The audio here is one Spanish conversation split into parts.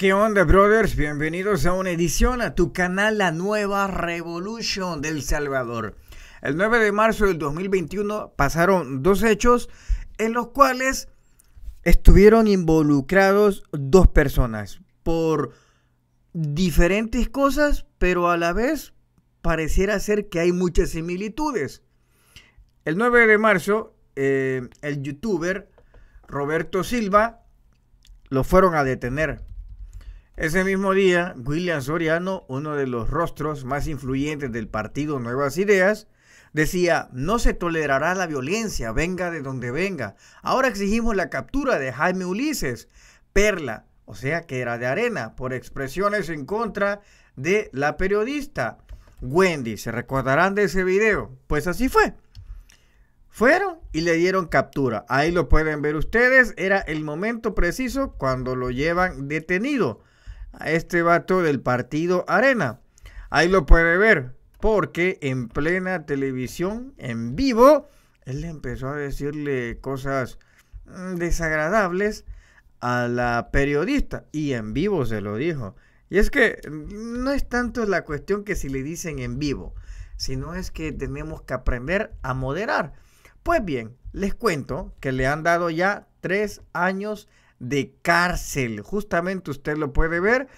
¿Qué onda, brothers? Bienvenidos a una edición a tu canal La Nueva Revolución del Salvador. El 9 de marzo del 2021 pasaron dos hechos en los cuales estuvieron involucrados dos personas por diferentes cosas, pero a la vez pareciera ser que hay muchas similitudes. El 9 de marzo, eh, el youtuber Roberto Silva lo fueron a detener ese mismo día, William Soriano, uno de los rostros más influyentes del partido Nuevas Ideas, decía, no se tolerará la violencia, venga de donde venga. Ahora exigimos la captura de Jaime Ulises, Perla, o sea que era de arena, por expresiones en contra de la periodista Wendy. ¿Se recordarán de ese video? Pues así fue. Fueron y le dieron captura. Ahí lo pueden ver ustedes. Era el momento preciso cuando lo llevan detenido a este vato del partido Arena. Ahí lo puede ver, porque en plena televisión, en vivo, él empezó a decirle cosas mm, desagradables a la periodista y en vivo se lo dijo. Y es que mm, no es tanto la cuestión que si le dicen en vivo, sino es que tenemos que aprender a moderar. Pues bien, les cuento que le han dado ya tres años de cárcel. Justamente usted lo puede ver.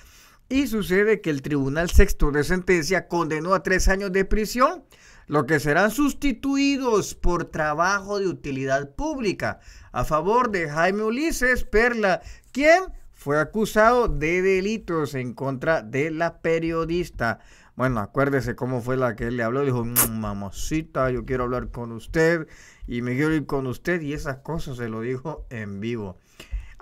Y sucede que el Tribunal Sexto de Sentencia condenó a tres años de prisión, lo que serán sustituidos por trabajo de utilidad pública a favor de Jaime Ulises Perla, quien fue acusado de delitos en contra de la periodista. Bueno, acuérdese cómo fue la que él le habló. dijo, mm, mamacita, yo quiero hablar con usted y me quiero ir con usted. Y esas cosas se lo dijo en vivo.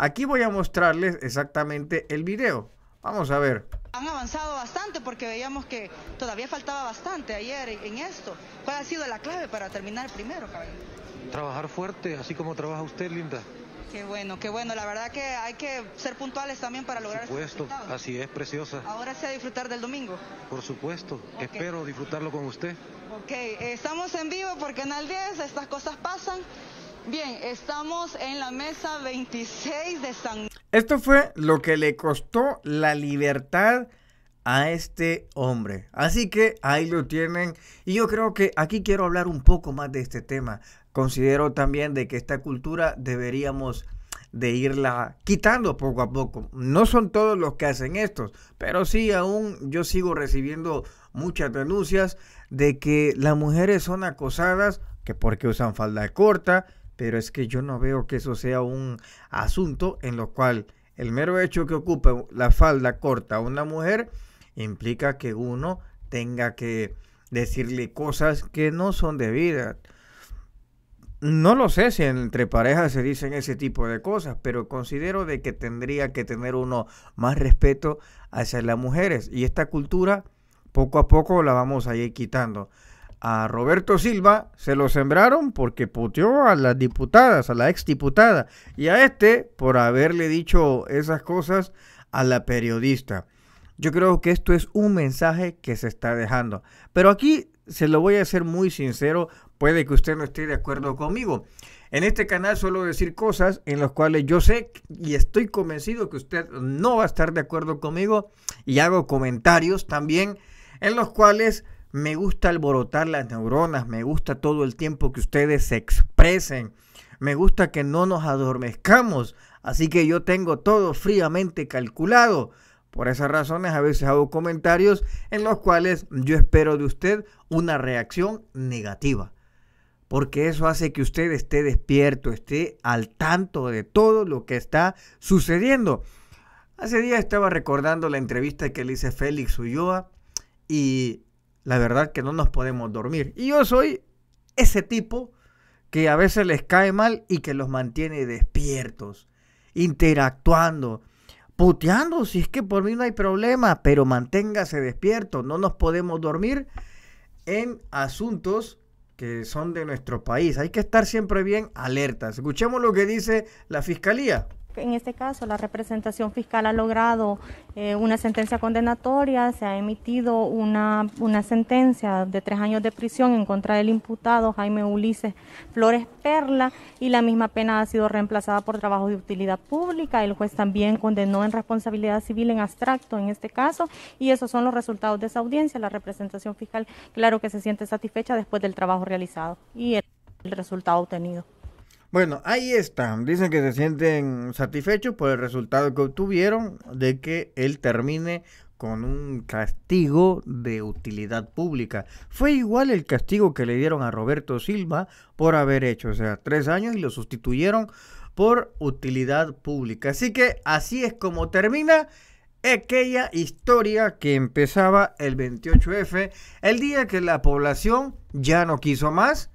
Aquí voy a mostrarles exactamente el video. Vamos a ver. Han avanzado bastante porque veíamos que todavía faltaba bastante ayer en esto. ¿Cuál ha sido la clave para terminar primero, caballero? Trabajar fuerte, así como trabaja usted, Linda. Qué bueno, qué bueno. La verdad que hay que ser puntuales también para lograr Por supuesto, así es, preciosa. Ahora sí a disfrutar del domingo. Por supuesto, espero disfrutarlo con usted. Ok, estamos en vivo en el 10, estas cosas pasan. Bien, estamos en la mesa 26 de San... Esto fue lo que le costó la libertad a este hombre. Así que ahí lo tienen. Y yo creo que aquí quiero hablar un poco más de este tema. Considero también de que esta cultura deberíamos de irla quitando poco a poco. No son todos los que hacen esto. pero sí aún yo sigo recibiendo muchas denuncias de que las mujeres son acosadas que porque usan falda corta, pero es que yo no veo que eso sea un asunto en lo cual el mero hecho que ocupe la falda corta a una mujer implica que uno tenga que decirle cosas que no son debidas. No lo sé si entre parejas se dicen ese tipo de cosas, pero considero de que tendría que tener uno más respeto hacia las mujeres y esta cultura poco a poco la vamos a ir quitando a Roberto Silva se lo sembraron porque puteó a las diputadas, a la ex diputada y a este por haberle dicho esas cosas a la periodista. Yo creo que esto es un mensaje que se está dejando. Pero aquí se lo voy a hacer muy sincero, puede que usted no esté de acuerdo conmigo. En este canal suelo decir cosas en las cuales yo sé y estoy convencido que usted no va a estar de acuerdo conmigo y hago comentarios también en los cuales me gusta alborotar las neuronas, me gusta todo el tiempo que ustedes se expresen, me gusta que no nos adormezcamos, así que yo tengo todo fríamente calculado. Por esas razones a veces hago comentarios en los cuales yo espero de usted una reacción negativa, porque eso hace que usted esté despierto, esté al tanto de todo lo que está sucediendo. Hace días estaba recordando la entrevista que le hice a Félix Ulloa y la verdad que no nos podemos dormir. Y yo soy ese tipo que a veces les cae mal y que los mantiene despiertos, interactuando, puteando, si es que por mí no hay problema, pero manténgase despierto, no nos podemos dormir en asuntos que son de nuestro país. Hay que estar siempre bien alertas. Escuchemos lo que dice la Fiscalía en este caso la representación fiscal ha logrado eh, una sentencia condenatoria, se ha emitido una, sentencia de tres años de prisión en contra del imputado Jaime Ulises Flores Perla y la misma pena ha sido reemplazada por trabajo de utilidad pública. El juez también condenó en responsabilidad civil en abstracto en este caso y esos son los resultados de esa audiencia. La representación fiscal, claro que se siente satisfecha después del trabajo realizado y el resultado obtenido. Bueno, ahí están. Dicen que se sienten satisfechos por el resultado que obtuvieron de que él termine con un castigo de utilidad pública. Fue igual el castigo que le dieron a Roberto Silva por haber hecho, o sea, tres años y lo sustituyeron por utilidad pública. Así que así es como termina aquella historia que empezaba el 28F, el día que la población ya no quiso más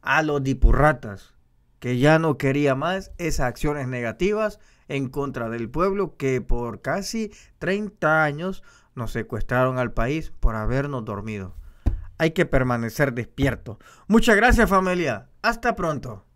a los dipurratas que ya no quería más esas acciones negativas en contra del pueblo que por casi 30 años nos secuestraron al país por habernos dormido. Hay que permanecer despierto. Muchas gracias familia. Hasta pronto.